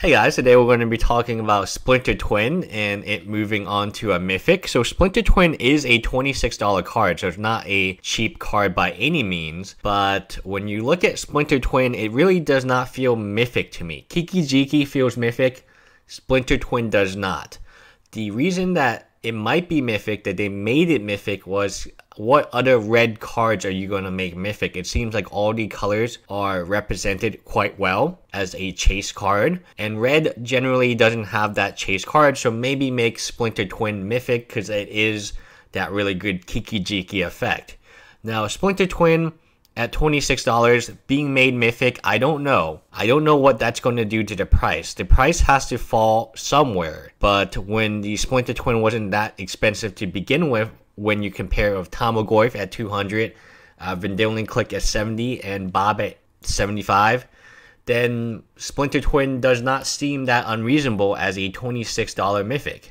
Hey guys, today we're going to be talking about Splinter Twin and it moving on to a Mythic. So Splinter Twin is a $26 card, so it's not a cheap card by any means, but when you look at Splinter Twin, it really does not feel Mythic to me. Kiki Jiki feels Mythic, Splinter Twin does not. The reason that it might be mythic that they made it mythic was what other red cards are you going to make mythic? It seems like all the colors are represented quite well as a chase card, and red generally doesn't have that chase card, so maybe make Splinter Twin mythic because it is that really good Kiki Jiki effect. Now, Splinter Twin at $26 being made mythic i don't know i don't know what that's going to do to the price the price has to fall somewhere but when the splinter twin wasn't that expensive to begin with when you compare of Tomogoyf at 200 uh, Vendilion click at 70 and bob at 75 then splinter twin does not seem that unreasonable as a $26 mythic